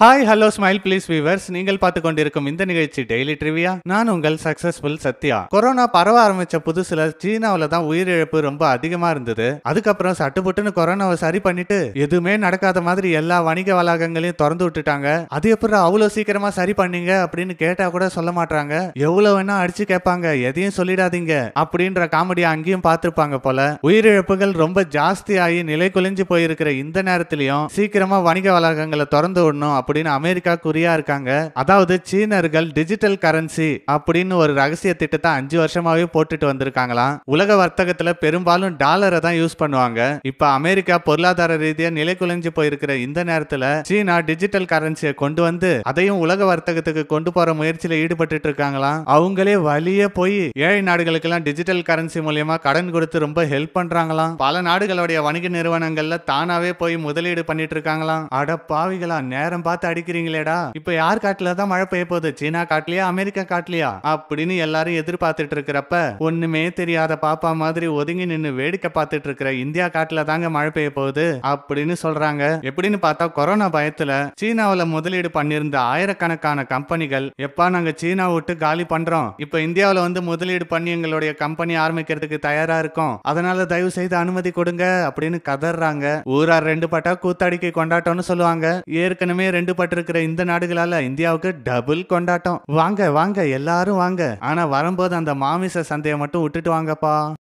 hi hello smile please viewers நீங்கள் பார்த்து கொண்டிருக்கும் இந்த நிகழ்ச்சி டெய்லி ட்ரிவியா நான் உங்கள் சக்சஸ்ஃபுல் சத்யா கொரோனா பரவ ஆரம்பிச்ச புதுசுல சீனாவில தான் உயிரிழப்பு ரொம்ப அதிகமா இருந்தது அதுக்கப்புறம் சட்டுப்புட்டுன்னு கொரோனாவை சரி பண்ணிட்டு எதுவுமே நடக்காத மாதிரி எல்லா வணிக வளாகங்களையும் திறந்து விட்டுட்டாங்க அது எப்படி அவ்வளவு சீக்கிரமா சரி பண்ணீங்க அப்படின்னு கேட்டா கூட சொல்ல மாட்டாங்க எவ்வளவு வேணா அடிச்சு கேட்பாங்க எதையும் சொல்லிடாதீங்க அப்படின்ற காமெடி அங்கேயும் பார்த்திருப்பாங்க போல உயிரிழப்புகள் ரொம்ப ஜாஸ்தி ஆகி நிலை குலைஞ்சு போயிருக்கிற இந்த நேரத்திலையும் சீக்கிரமா வணிக வளாகங்களை திறந்து விடணும் அப்படின்னு அமெரிக்கா குறியா இருக்காங்க அதாவது சீனர்கள் டிஜிட்டல் கரன்சி அப்படின்னு ஒரு ரகசிய திட்டத்தை அஞ்சு வருஷமாவே போட்டுட்டு வந்திருக்காங்களாம் உலக வர்த்தகத்துல பெரும்பாலும் டாலரை தான் யூஸ் பண்ணுவாங்க இப்ப அமெரிக்கா பொருளாதார ரீதியா நிலை குலைஞ்சு போயிருக்கிற இந்த நேரத்துல சீனா டிஜிட்டல் கரன்சியை கொண்டு வந்து அதையும் உலக வர்த்தகத்துக்கு கொண்டு போற முயற்சியில ஈடுபட்டு இருக்காங்களாம் அவங்களே வழியே போய் ஏழை நாடுகளுக்கு எல்லாம் டிஜிட்டல் கரன்சி மூலியமா கடன் கொடுத்து ரொம்ப ஹெல்ப் பண்றாங்களாம் பல நாடுகளுடைய வணிக நிறுவனங்கள்ல தானாவே போய் முதலீடு பண்ணிட்டு இருக்காங்களாம் அட பாவிகளா நேரம் பார்த்து அடிக்கிறீங்களேடா இப்ப யார் காட்டுல தான் மழை பெய்ய போகுது சீனா காட்டுலயா அமெரிக்கா காட்டுலயா அப்படின்னு எல்லாரும் எதிர்பார்த்துட்டு இருக்கிறப்ப ஒண்ணுமே தெரியாத பாப்பா மாதிரி ஒதுங்கி நின்று வேடிக்கை பார்த்துட்டு இருக்கிற இந்தியா காட்டுல தாங்க மழை பெய்ய போகுது அப்படின்னு சொல்றாங்க எப்படின்னு பார்த்தா கொரோனா பயத்துல சீனாவில முதலீடு பண்ணிருந்த ஆயிரக்கணக்கான கம்பெனிகள் எப்பா நாங்க சீனா விட்டு காலி பண்றோம் இப்ப இந்தியாவில வந்து முதலீடு பண்ணி எங்களுடைய கம்பெனி ஆரம்பிக்கிறதுக்கு தயாரா இருக்கோம் அதனால தயவு செய்து அனுமதி கொடுங்க அப்படின்னு கதறாங்க ஊரார் ரெண்டு பட்டா கூத்தாடிக்கை கொண்டாட்டம்னு சொல்லுவாங்க ஏற்கனவே ரெண்டு பட்டிருக்கிற இந்த நாடுகளால இந்தியாவுக்கு டபுள் கொண்டாட்டம் வாங்க வாங்க எல்லாரும் வாங்க ஆனா வரும்போது அந்த மாமிச சந்தையை மட்டும் விட்டுட்டு வாங்கப்பா